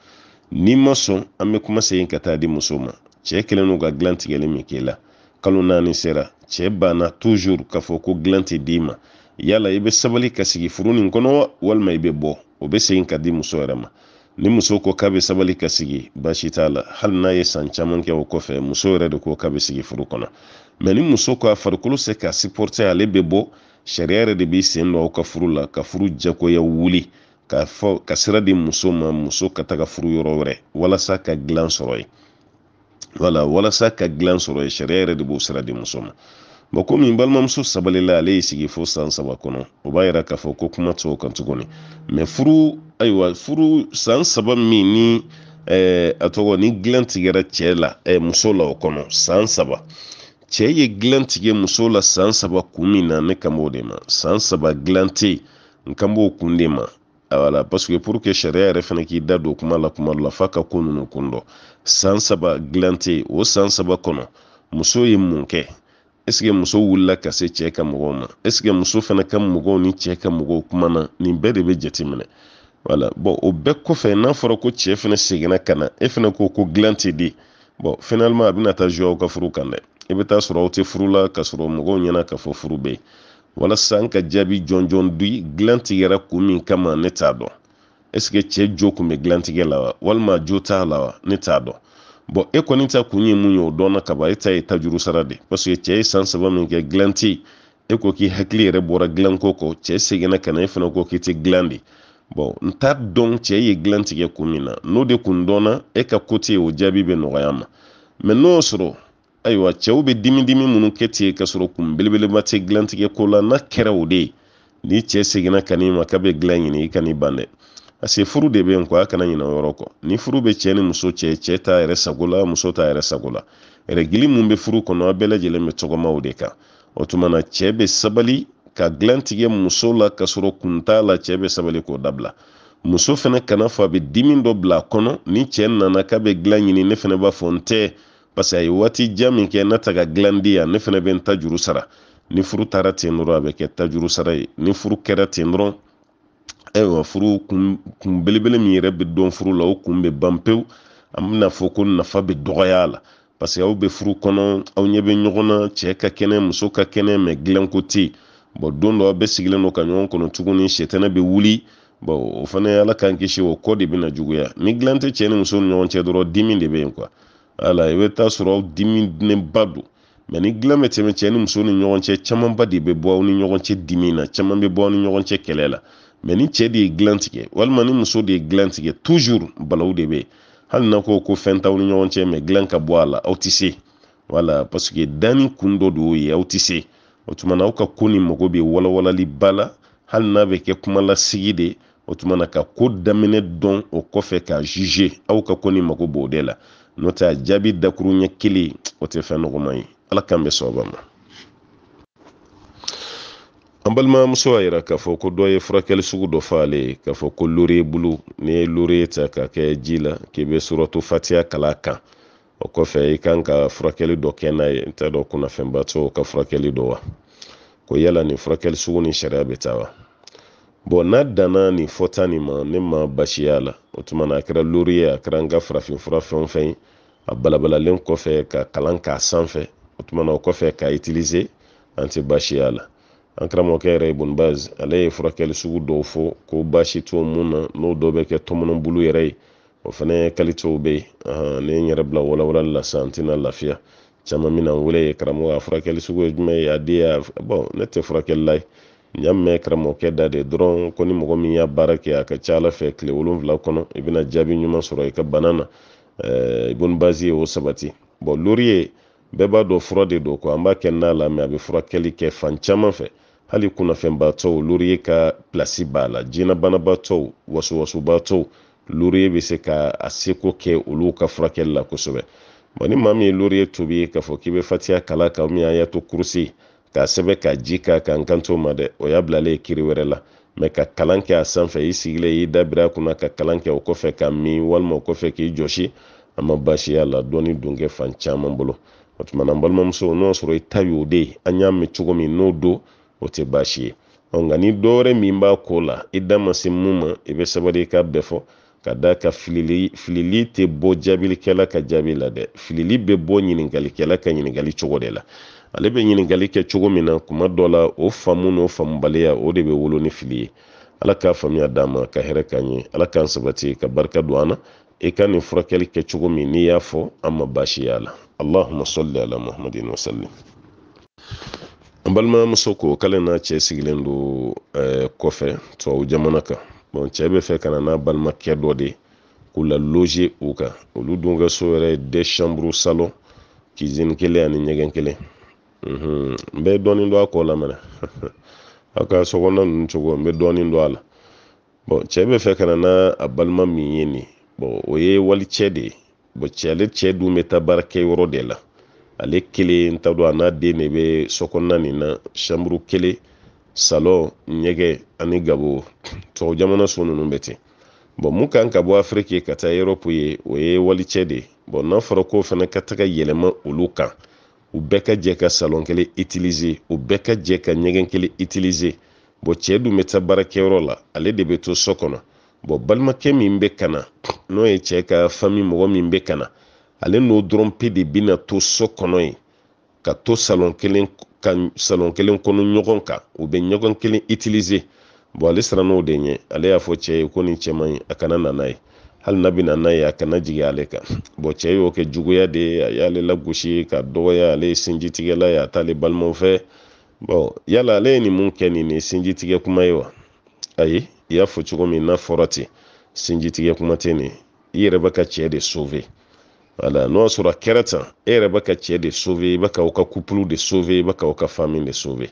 n'i ma sɔn an bɛ kuma segin ka taa di muso ma cɛ kɛlen don ka dilan tigɛli min k'i la kalo naani sera cɛ banna tuzur k'a fɔ ko dilan tɛ d'i ma yala i be sabali ka sigi furu nin kɔnɔ walima i bɛ bɔ o bɛ segin ka di muso yɛrɛ ma ni muso ko k'a bɛ sabali ka sigi baasi t'a la hali n'a ye san caman kɛ o kɔfɛ muso yɛrɛ de ko k'a bɛ sigi furu kɔnɔ mɛ ni muso ko a farikolo se k'a supporter ale bɛ bɔ sariya yɛrɛ de b'i sen don aw ka furu la ka furu jagoya wuli k'a fɔ ka sira di muso ma muso ka taga furu yɔrɔ wɛrɛ walasa ka dilan sɔrɔ ye wala walasa ka dilan sɔrɔ ye sariya yɛrɛ de b'o sira di muso ma bon komi balimamuso sabalila ale y'i sigi fo san saba kɔnɔ o b'a yira k'a fɔ ko kuma t'o kan tuguni mɛ furu ayiwa furu san saba min ni eh, a tɔgɔ ni dilan tigɛra cɛ la eh, muso la o kɔnɔ san saba cɛ ye dilan tigɛ muso la san saba kun min na ne kan b'o de ma san saba dilan tɛ n kan b'o kun de ma wala parce que pour que sariya yɛrɛ fana k'i da don kuma la kuma dɔ la f'a ka ko ninnu kun dɔ san saba dilan tɛ o san saba kɔnɔ muso ye mun kɛ eske muso wulila ka se cɛɛ ka mɔgɔw ma eske muso fana ka mɔgɔw ni cɛɛ ka mɔgɔw kumana nin bɛɛ de bɛ jateminɛ wala bɔn o bɛɛ kɔfɛ n'a fɔra ko cɛɛ fana seginna ka na e fana ko ko gilan tɛ di bɔn finalema a bɛna taa zuwa aw ka furu kan dɛ i be ta sɔrɔ aw tɛ furu la ka sɔrɔ mɔgɔw ɲɛna k'a fɔ furu bɛ walasa n ka jaabi jɔnjɔn di gilan tigɛra kun min kama ne t'a dɔn eske cɛɛ jo kun bɛ gilantigɛ la wa walima jo t'a la wa ne t'a dɔn bɔn e kɔni ta kun ye mun e ye o dɔnna kaba e ta ye tajuru sara de paseke cɛ ye san saba min kɛ dilan tɛ e ko k'i hakili yɛrɛ bɔra dilanko kɔ cɛ seginna ka na e fana ko k'i tɛ dilan de bɔn n t'a dɔn cɛ ye dilan tigɛ kun min na n'o de kun dɔnna e ka ko o jaabi bɛ nɔgɔya ma mɛ n'o y'a sɔrɔ ayiwa cɛw bɛ dimi dimi minnu kɛ ten ka sɔrɔ kun belebeleba tɛ dilan ko la n'a kɛra o de ni cɛ seginna ka ma k'a bɛ dilan ɲini i ka ban dɛ parce que furu de bɛ yen a kana ɲina o yɔrɔ kɔ ni furu be cɛɛ ni muso cɛ cɛ t'a yɛrɛ sago la muso t'a yɛrɛ sago la gili mun bɛ furu kɔnɔ a bɛɛ lajɛlen tɔgɔmaw de kan o tuma na cɛ bɛ sabali ka dilan tigɛ muso la ka sɔrɔ kun t'a la cɛ bɛ sabali k'o dabila muso fana kana fɔ a bɛ dimi dɔ bila kɔnɔ ni cɛ nana k'a bɛ dilan ɲini ne fana b'a fɔ n tɛ parce a ye waati jan min kɛ n'a ta ka di yan ne fana bɛ n ta juru sara ni furu taara ten dɔrɔn a bɛ kɛ tajuru sara ye ni furu kɛra ten dɔrɔn ayiwa furu kun belebele min yɛrɛ bɛ dɔn furu la o kun bɛ ban pewu an bɛna fɔ ko nafa bɛ dɔgɔya la parce aw bɛ furu kɔnɔ aw ɲɛ bɛ ɲɔgɔn na cɛ ka kɛnɛ muso ka kɛnɛ mɛ dilanko tɛ yen don dɔ aw bɛ sigilen don ka ɲɔgɔn kɔnɔ tuguni sɛtɛnɛ bɛ wuli o fana ala k'an kisi o kɔ de bɛna juguya ni dilan tɛ cɛ ni muso ni ɲɔgɔn cɛ dɔrɔn dimi de bɛ yen kuwa ala i bɛ taa sɔrɔ aw dimi ba don mɛ ni dilan bɛ tɛmɛ cɛ ni muso ni ɲɔgɔn cɛ camanba de bɛ bɔ aw ni ɲɔgɔn cɛ dimi na caman bɛ bɔ aw ni ɲɔgɔn cɛ kɛlɛ la mɛ ni cɛ de ye dilan tigɛ walima ni muso de ye dilan tigɛ toujours balawu de be hali n'a ko ko fɛn t'aw ni ɲɔgɔn cɛ mɛ dilan ka bɔ a la aw tɛ se wala parce dani kun dɔ do y'o ye aw tɛ se o tuma aw ka ko ni mago be walawalali ba la hali n'a bɛ kɛ kumalasigi de o tuma ka ko daminɛ dɔn o kɔfɛ k'a juge aw ka ko nin mago b'o de la n'o tɛ a jaabi dakuru ɲɛ kelen o tɛ fɛn nɔgɔman ye ala k'an bɛ sɔn ma an balimamuso y'a yira k'a fɔ ko dɔ ye furakɛli sugu dɔ fɔ ale ye k'a fɔ ko lore bulu n'i ye lore ta ka kɛ ji la k'i bɛ suratu fatiya kala kan o kɔfɛ i kan ka furakɛli dɔ kɛ n'a ye n t'a dɔn kunnafɛnbatɔ ka furakɛli dɔ wa ko yala nin furakɛli sugu ni sariya bɛ taa wa bɔn n'a danna nin fɔta nin ma ne ma basiya la o tuma na a kɛra lori ye a kɛra n ka farafin fura fɛn o fɛn ye a balabalalen kɔfɛ ka kalan k'a sanfɛ o tuma na o kɔfɛ k'a itilize an tɛ basiya la an karamɔgɔkɛ yɛrɛ ye bonibaz ale ye furakɛli sugu dɔw fɔ ko baasi t'o mun na n'o dɔw bɛ kɛ tɔmɔnɔbulu yɛrɛ ye o fana kalitew bɛ yen ne n yɛrɛ bila walawalali la sisan n tɛna lafiya caman bɛna n wele karamɔgɔ a furakɛli sugu ye jumɛn ye a den y'a bɔn ne tɛ furakɛli la ye n y'a mɛn karamɔgɔkɛ da de dɔrɔn ko ni mɔgɔ min y'a baara kɛ a ka ca ala fɛ tile wolonwula kɔnɔ i bɛna jaabi ɲuman sɔrɔ i ka bana na ibon bazi ye o sabati bɔn lori ye bɛɛ b'a dɔn fura de don ko an b'a kɛ n'a la mɛ a bɛ furakɛli kɛ fan caman fɛ hali kunnafɛnbaatɔw loriye ka pilasi b'a la jiyɛnabanabaatɔw wasuwasubaatɔw loriye bɛ se ka a seko kɛ olu ka furakɛli la kosɛbɛ bɔn ni maa min ye loriye tobi ye k'a fɔ k'i bɛ fatiya kala kan min an y'a to kurusi k'a sɛbɛ ka ji k'a kan kanto ma dɛ o y'a bilalen kiri wɛrɛ la mɛ ka kalan kɛ a sanfɛ i sigilen y'i dabiri kunna ka kalan kɛ o kɔfɛ ka min walima o kɔfɛ k'i jɔsi a ma baasiya la dɔɔni dun fan caman bolo o tuma na n balimamuso n'o y'a sɔrɔ i ta y'o de ye an y'a mɛn cogo min n'o don o tɛ baasi ye ɔ nka ni dɔwɛrɛ min b'a ko la i da ma se mun ma i bɛ sabali i k'a bɛɛ fɔ ka d'a kan filili filili tɛ bɔ jaabilikɛla ka jaabi la dɛ filili bɛ bɔ ɲininkalikɛla ka ɲininkali cogo de la ale bɛ ɲininkali kɛ cogo min na kuma dɔ la o faamu n'o faamubaliya o de bɛ wolo ni fili ye ala k'a faamuya d'an ma ka hɛrɛ k'an ye ala k'an sabati ka barika don an na i e ka nin furakɛli kɛ cogo min n'i y'a fɔ an ma baasi y'a la allahuma salli ala muhamadin wasallim an balima muso ko k'ale n'a cɛ sigilen do eh, kɔfɛ tubabu jamana kan bon cɛɛ bɛ fɛ ka na balimakɛ dɔ de k'u la loge u kan olu dun so yɛrɛ de chambre salon cuisine kelen [LAUGHS] ani ɲɛgɛn kelen n bɛ dɔɔnin don a kɔ la mɛnɛ ka sokɔnɔna ninnu cogo n bɛ dɔɔnin don a la bon cɛɛ bɛ fɛ ka na a balima min ye nin bon o ye walicɛ de ye bon cɛ ale cɛ dun bɛ taa baarakɛ de la ale kelen n t'a dɔn a n'a den de bɛ sokɔnɔna nin na samuru kelen salɔn ɲɛgɛ ani gabo tubabu jamana so ninnu bɛ ten bon mun kan ka bɔ afiriki ka taa yɔrɔpu ye o ye walicɛ de ye bon n'a fɔra ko fana ka taga yɛlɛma olu kan u bɛɛ ka jɛ ka salon kelen itilize u bɛɛ ka jɛ ka ɲɛgɛn kelen itilize bon cɛ dun bɛ taa baarakɛyɔrɔ la ale de bɛ to so kɔnɔ bɔn balimakɛ min bɛ ka na n'o ye cɛ ka fami mɔgɔ min bɛ ka ale n'o dɔrɔn pe de bɛna to so kɔnɔ yen ka to salon kelen ka salon kelen kɔnɔ ɲɔgɔn kan u bɛ ɲɔgɔn kelen utiliser bon ale siran n'o de ɲɛ ale y'a fɔ cɛ ye ko nin cɛ man ɲi a kana na n'a ye hali n'a bɛ na n'a ye a kana jigin ale kan bon cɛ y'o kɛ juguya de ye a y'ale lagosi ka dɔgɔya ale ye sinjitigɛla ye a t'ale balimaw fɛ bon yala ale ye nin mun kɛ nin ye sinjitigɛ kuma ye wa ayi i y'a fɔ cogo min n'a fɔra ten sinjitigɛ kuma tɛ nin ye i yɛrɛ bɛ ka cɛ de sauver wala n'o y'a sɔrɔ a kɛra tan e yɛrɛ bɛ ka cɛ de sauver i bɛ ka aw ka couple de sauver i bɛ ka aw ka famille de sauver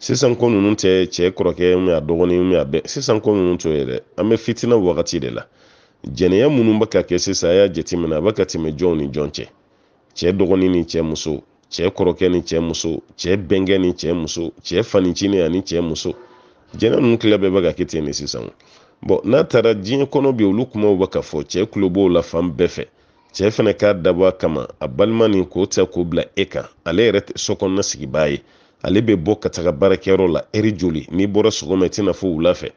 sisan ko ninnu tɛ cɛ kɔrɔkɛ min a dɔgɔnin min a bɛɛ sisan ko ninnu t'o ye dɛ an bɛ fitina wagati de la jɛnɛya minnu bɛ ka kɛ sisan a y'a jateminɛ a bɛ ka tɛmɛ jɔnw ni jɔn cɛ cɛ dɔgɔnin ni cɛ muso cɛ kɔrɔkɛ ni cɛ muso cɛ bɛnkɛ ni cɛ muso cɛ fanincinin ani cɛ muso jɛnɛ ninnu tila bɛɛ bɛ ka kɛ ten de sisan bon n'a taara diɲɛ kɔnɔ bi olu kumaw bɛ ka fɔ cɛ kulo b'o la fan bɛɛ fɛ cɛ fɛnɛ k'a dabɔ a kama a balima nin k'o ta k'o bila e kan ale yɛrɛ tɛ sɔkɔnɔna sigibaa ye ale bɛ bɔ ka taga baarakɛyɔrɔ la ɛri joli n'i bɔra sɔgɔma i tɛna fɔ wula fɛ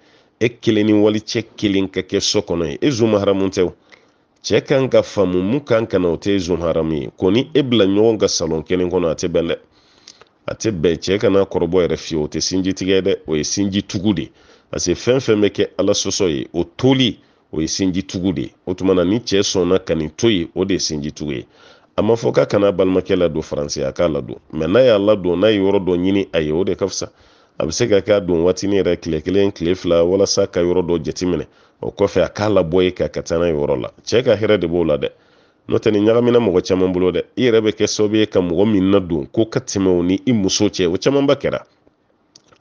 e kelen ni wali cɛ kelen ka kɛ sɔ kɔnɔ ye e zon haramu tɛ o cɛ kan ka faamu mun kan ka na o tɛ zon haramu ye ko ni e bila ɲɔgɔn ka salon kelen kɔnɔ a tɛ bɛn dɛ a tɛ bɛn cɛ kana kɔrɔbɔ yɛrɛ fiyewu o tɛ sinji tigɛ dɛ o ye sinji tugu de parce que fɛn fɛn bɛ kɛ ala sɔsɔ ye o toli o ye sinji tugu de o tuma ni cɛ sɔnna ka nin to yen o de ye sinji ye a ma fɔ k'a kana balimakɛ ladon faransiya k'a ladon mɛ n'a y'a ladon n'a ye yɔrɔ dɔ ɲini a ye o de ka fisa a bɛ se ka k'a don waatinin yɛrɛ tile kelen tile fila walasa ka yɔrɔ dɔ jateminɛ o kɔfɛ a k'a labɔ ye k'a ka taa n'a yɔrɔ la cɛ ka hɛrɛ de b'o la dɛ n'o tɛ nin ɲagamina mɔgɔ caman bolo dɛ i yɛrɛ bɛ kɛ sababu ye ka mɔgɔ min nadon ko ka tɛmɛ ni i muso cɛ o camanba kɛra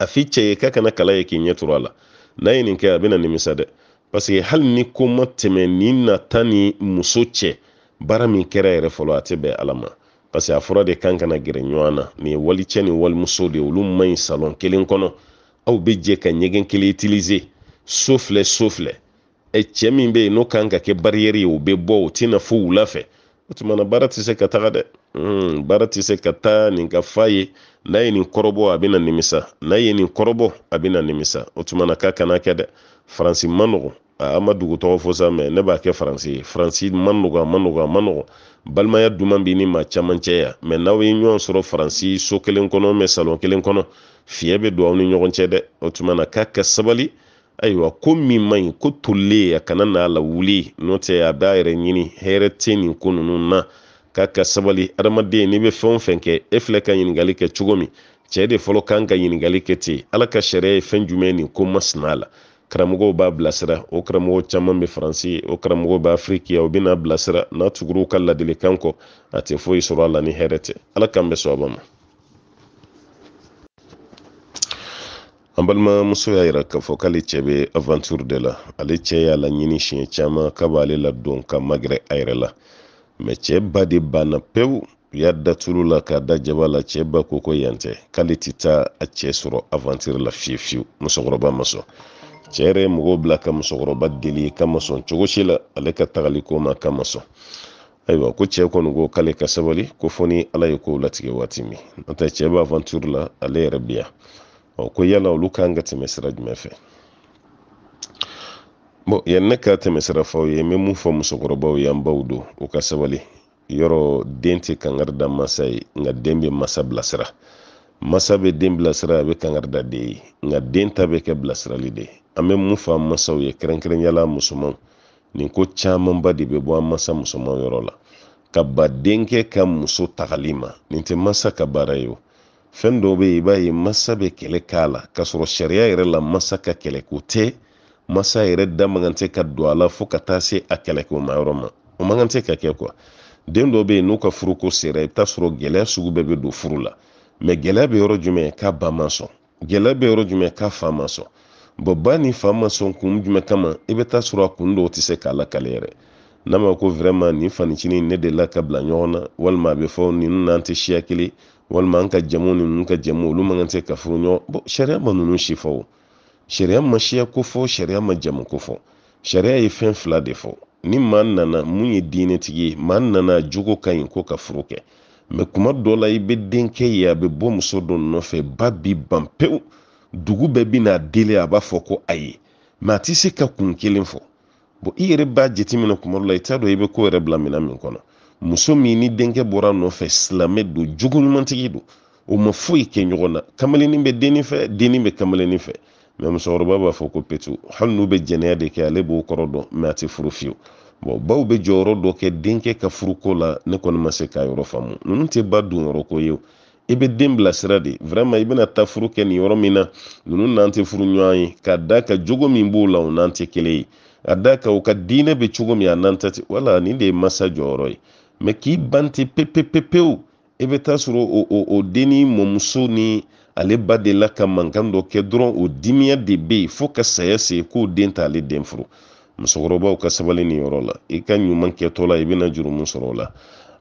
a ye k'a kana kala ye k'i ɲɛ turu a la n'a ye nin kɛ a bɛna nimisa dɛ parce hali ni ko ma tɛmɛ nin nata ni muso cɛ baara min kɛra yɛrɛ fɔlɔ a tɛ bɛn ala ma parce que a fɔra de kan kana gɛrɛ ɲɔgɔn na nin ye walicɛ ni walimuso de olu man ɲi salon kelen kɔnɔ aw bɛ jɛ ka ɲɛgɛn kelen itilize so filɛ so filɛ ɛ cɛ min bɛ yen n'o kan ka kɛ bariyɛri ye o bɛ bɔ o tɛna fo wula fɛ o tuma na baara tɛ se ka taga dɛ hmm, baara tɛ se ka taa nin ka fa ye n'a ye nin kɔrɔbɔ a bɛna nimisa n'a ye nin kɔrɔbɔ a bɛna nimisa o tuma na k'a kana kɛ dɛ faransi man nɔgɔn an ma dugu tɔgɔ fɔ sa mɛ ne b'a kɛ faransi ye faransi man nɔgɔn a man nɔgɔn a man nɔgɔn balimaya duman b'i ni maa caman cɛ yan mɛ n'aw ye ɲɔgɔn sɔrɔ faransi so kelen kɔnɔ mɛ salon kelen kɔnɔ fiɲɛ bɛ don aw ni ɲɔgɔn cɛ dɛ o tuma na k'a ka sabali ayiwa ko min man ɲi ko tolilen a kana n'a lawuli n'o tɛ a b'a yɛrɛ ɲini hɛrɛ tɛ nin ko ninnu na k'a ka sabali adamaden n'i bɛ fɛn o fɛn kɛ e filɛ ka ɲininkali kɛ cogo min cɛ de fɔlɔ kan ka ɲininkali kɛ ten ala ka sariya ye fɛn jumɛn nin ko masina la karamɔgɔw b'a bilasira o karamɔgɔ caman bɛ faransi o karamɔgɔ b'a afiriki u bɛna bilasira n'a tuguruw ka ladilikan kɔ a tɛ foyi sɔrɔ a la ni hɛrɛ tɛ ala k'an bɛ sababa ma an balimamuso y'a yira k'a fɔ k'ale cɛ bɛ avanture de la ale cɛ y'a laɲini siɲɛ caman k'a b'ale ladon ka magɛrɛ a yɛrɛ la mɛ cɛ ba de banna pewu y'a daturu la k'a da jaba la cɛ ba ko ko yan k'ale tɛ taa a cɛ sɔrɔ avantiri la fiyewu fiyewu musokɔrɔba ma sɔn cɛ yɛrɛ mɔgɔw bila ka musokɔrɔba deli ka ma sɔn cogo si la ale ka tagali ko ma ka ma sɔn ayiwa ko cɛ kɔni ko k'ale ka sabali ko fo ala ye kow latigɛ waati min n'o tɛ cɛ la ale yɛrɛ biya yan ɔ ko yala olu kan ka tɛmɛ sira jumɛn fɛ bon yan ne ka tɛmɛ sirafaw ye n bɛ mun fɔ musokɔrɔbaw y'an baw don u ka sabali yɔrɔ den tɛ kangari da masa ye nka den bɛ masa bilasira masa bɛ den bilasira a bɛ kangari da den ye nka den ta bɛ kɛ bilasirali de ye an bɛ mun fɔ an masaw ye kɛrɛnkɛrɛnyala musomanw nin ko camanba de bɛ bɔ an masa musoman yɔrɔ la ka ba denkɛ ka muso tagali ma nin tɛ masa ka baara ye o fɛn dɔw bɛ yen i b'a ye masa bɛ kɛlɛ k'a la k'a sɔrɔ sariya yɛrɛ la masa ka kɛlɛko tɛ masa yɛrɛ da man tɛ ka don a la fo ka taa se a kɛlɛkɛw ma yɔrɔ ma o man tɛ ka kɛ kuwa den dɔ bɛ yen n'u ka furuko sera i bɛ taa sɔrɔ gɛlɛya sugu bɛɛ bɛ don furu la mɛ gɛlɛya bɛ yɔrɔ jumɛn k'a ba ma sɔn gɛlɛya bɛ yɔrɔ jumɛn k'a fa ma sɔn bɔn ba ni fa ma sɔn kun jumɛn kama i bɛ taa sɔrɔ a kun dɔw tɛ se k'a lakale yɛrɛ n'a ma ko vraiment nin fanicini ne de ka bila ɲɔgɔn na walima a bɛ fɔ ninnu n'an tɛ siya kelen walima an ka jamu ni ninnu ka jamu olu man kan tɛ ka furu ɲɔgɔn bɔn sariya ma ninnu si fɔ o sariya ma siya kofɔ sariya ma jamu kofɔ sariya ye fɛn fila de fɔ ni maa nana mun ye diinɛtigi ye maa nana jogo ka ɲi ko ka furu kɛ mɛ kuma dɔ la i bɛ denkɛ ye a bɛ bɔ muso dɔ nɔfɛ ba bi ban pewu dugu bɛɛ bɛ n'a deli a b'a fɔ ko ayi mɛ a tɛ se ka kun kelen fɔ bon i yɛrɛ b'a jateminɛ kuma dɔ la i t'a dɔn i bɛ ko yɛrɛ bila minɛn min kɔnɔ muso min ni denkɛ bɔra nɔfɛ silamɛ don jogo ɲumantigi don o ma foyi kɛ ɲɔgɔn na kamalennin bɛ dennin fɛ dennin bɛ kamalennin fɛ mɛ musokɔrɔba b'a fɔ ko petu hali n'u bɛ jɛnɛya de kɛ ale b'o kɔrɔ dɔn mɛ a tɛ furu fiyewu bon baw bɛ jɔyɔrɔ dɔ kɛ denkɛ ka furuko la ne kɔni ma se k'a yɔrɔ faamu ninnu tɛ ba donyɔrɔ ko ye i bɛ den bilasira de vraiment i bɛna taa furu kɛ nin yɔrɔ min na ninnu n'an tɛ furu ɲɔgɔn ye ka d'a kan jogo min b'o la o n'an tɛ kelen ye ka d'a kan u ka diinɛ bɛ cogo min a n'an ta tɛ wala nin de ye masa jɔyɔrɔ ye mɛ k'i ban ten pepepepewu i bɛ taa sɔrɔ o o o den mɔmuso ni ale ba de ka mankan dɔ kɛ dɔrɔn o dimiya de bɛ yen fo ka saya se k'o den t'ale den furu musokɔrɔbaw ka sabali nin yɔrɔ la i ka ɲuman kɛtɔ la i bɛna jurumu sɔrɔ la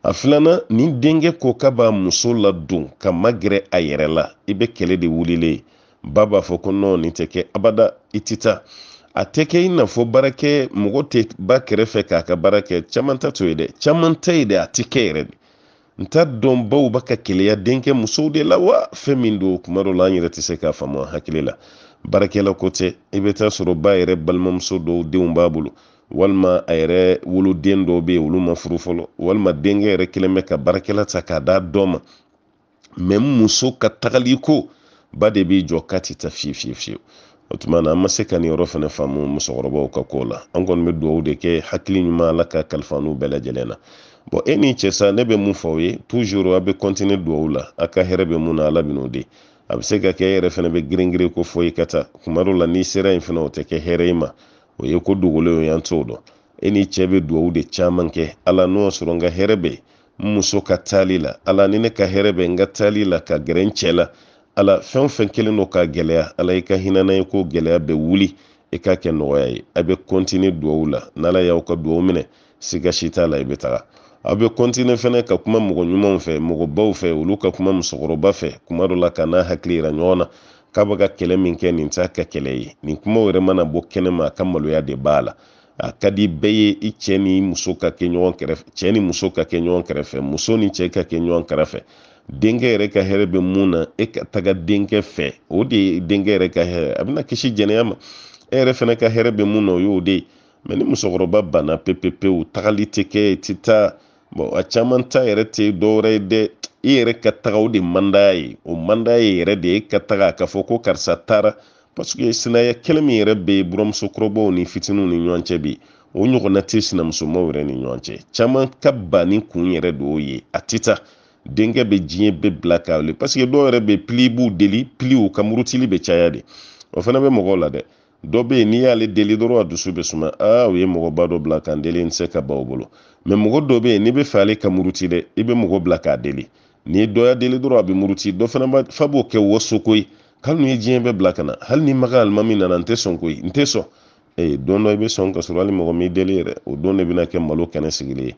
a filanan nin denkɛ ko k'a b'a muso ladon ka magɛrɛ a yɛrɛ la i be kɛlɛ de wulilen ba b'a fɔ ko nɔn nin tɛ kɛ abada i tɛ a tɛ kɛ i n'a fɔ baarakɛ mɔgɔ tɛ ba kɛrɛfɛ k'a ka baara kɛ caman ta to ye dɛ caman ta ye dɛ a tɛ kɛ yɛrɛ de nta t'a dɔn baw ba ka keleya denkɛ musow de la wa fɛn min don kuma dɔ la an yɛrɛ tɛ se k'a faamu an hakili la baarakɛla ko tɛ i bɛ taa sɔrɔ ba yɛrɛ balimamuso dɔw denw b'a bolo walima a yɛrɛ woloden dɔw bɛ yen olu ma furu fɔlɔ walima denkɛ yɛrɛ kelen bɛ ka baarakɛla ta k'a d'a dɔ ma mɛ muso ka tagali ko ba de b'i jɔ k'a ti ta fiye fiye fiyewu o tuma na an ma se ka nin yɔrɔ fana faamu musokɔrɔbaw ka ko la an kɔni bɛ dugawu de kɛ hakili ɲuman ala ka kalifa n'u bɛɛ lajɛlen na bɔn e ni cɛ sa ne bɛ mun fɔ aw ye toujours a bɛ continuer duwawu la a ka hɛrɛ bɛ mun na ala bɛn'o de a bɛ se ka kɛ e yɛrɛ fana bɛ girin ko fɔ i ka taa kuma dɔ la n'i sera yen fana o tɛ kɛ hɛrɛ ye ma o ye ko dogolen ye an t'o dɔn e ni cɛ bɛ duwawu de caman kɛ ala n'o y'a sɔrɔ n ka hɛrɛ bɛ n muso ka taali la ala ni ne ka hɛrɛ bɛ n ka taali la ka gɛrɛ n cɛ la ala fɛn o fɛn kɛlen don k'a gɛlɛya ala i ka hinɛ na ye ko gɛlɛya bɛ wuli i k'a kɛ nɔgɔya ye a bɛ continuer duwawu la n'ala y'aw ka duwawu minɛ siga si t'a la i bɛ taga a bɛ kɔntine fɛnɛ ka kuma mɔgɔ ɲumanw fɛ mɔgɔbaw fɛ olu ka kuma musokɔrɔba fɛ kuma dɔ la ka n'a hakili yira ɲɔgɔn na k'a bɛ ka kɛlɛ min kɛ nin t'a ka kɛlɛ ye nin kumaw yɛrɛ mana bɔ kɛnɛma a ka maloya de b'a la a ka di bɛɛ ye i cɛ ni muso ka kɛ ɲɔgɔn kɛrɛfɛ cɛ ni muso ka kɛ ɲɔgɔn kɛrɛfɛ muso ni cɛ ka kɛ ɲɔgɔn kɛrɛfɛ denkɛ yɛrɛ ka hɛrɛ bɛ mun na e ka taga denkɛ fɛ o de ye denkɛ yɛrɛ ka hɛrɛ a bɛna kisi jɛnɛya ma e yɛrɛ fɛnɛ ka hɛrɛ bɛ mun na o y'o de ye ni musokɔrɔba banna pepepewu tagali tɛ kɛ tɛ taa bon a caman ta yɛrɛ tɛ dɔwɛrɛ ye dɛ i yɛrɛ ka taga o de mandaya ye o mandaya ye yɛrɛ de ye ka taga k'a fɔ ko karisa taara paseke sinaya kɛlɛ min yɛrɛ bɛ yen buramusokɔrɔbaw ni fitininw ni ɲɔgɔn cɛ bi o ɲɔgɔnna tɛ sinamusomaw yɛrɛ ni ɲɔgɔn cɛ caman ka ban ni kun yɛrɛ de y'o ye a tɛ taa denkɛ bɛ diɲɛ bɛɛ bila k'a wuli paseke dɔw yɛrɛ bɛ pili b'u deli pili u ka murutili bɛ caya de o fana bɛ mɔgɔw la dɛ dɔ bɛ yen n'i y'ale deli dɔrɔn a dusu bɛ suma aa u ye mɔgɔba dɔ bila k'an deli n se ka ban bolo mɛ mɔgɔ dɔ bɛ n'i bɛ fɛ ale ka muruti dɛ i bɛ mɔgɔ bila k'a deli n'i dɔ y'a deli dɔrɔn a bɛ muruti dɔ fana fa b'o kɛ waso ko n'u ye diɲɛ bɛɛ bila ka hali ni maga alimami nana n tɛ sɔn ko n tɛ sɔn ee don dɔ i bɛ sɔn ka hali mɔgɔ m'i deli yɛrɛ o don de bɛna kɛ malo kɛnɛ sigilen ye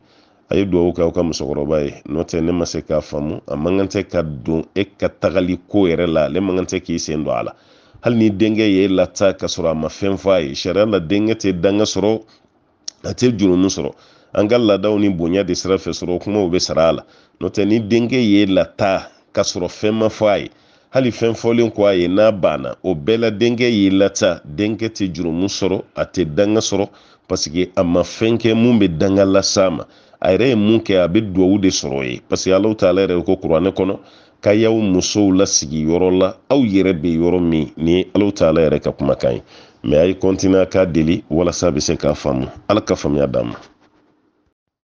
a ye dugawu kɛ aw ka musokɔrɔba ye n'o tɛ ne ma se k'a faamu a man kan tɛ ka don e ka tagali ko yɛrɛ la ale man kan tɛ k'i sen don a la hali ni denkɛ ye lata ka sɔrɔ a ma fɛn fɔ a ye sariya la denkɛ tɛ danga sɔrɔ a tɛ jurumu sɔrɔ an ka laadaw ni bonya de sira fɛ sɔrɔ kumaw bɛ sara a la n'o tɛ ni denkɛ ye lata ka sɔrɔ fɛn ma fɔ a ye hali fɛn fɔlen kɔ a ye n'a banna o bɛɛ la denkɛ ye lata denkɛ tɛ jurumu sɔrɔ a tɛ danga sɔrɔ paseke a ma fɛn kɛ mun bɛ danga las'a ma a yɛrɛ ye mun kɛ a bɛ duwawu de sɔrɔ ye paseke alaw ta yɛrɛ ko kuranɛ kɔnɔ ka y'aw musow lasigi yɔrɔ la aw yɛrɛ be yɔrɔ min ni alaw taala yɛrɛ ka kumakan ye ma a ye kɔntina k'a deli walasa a bɛ se k'a faamu ala ka faamuya d'a ma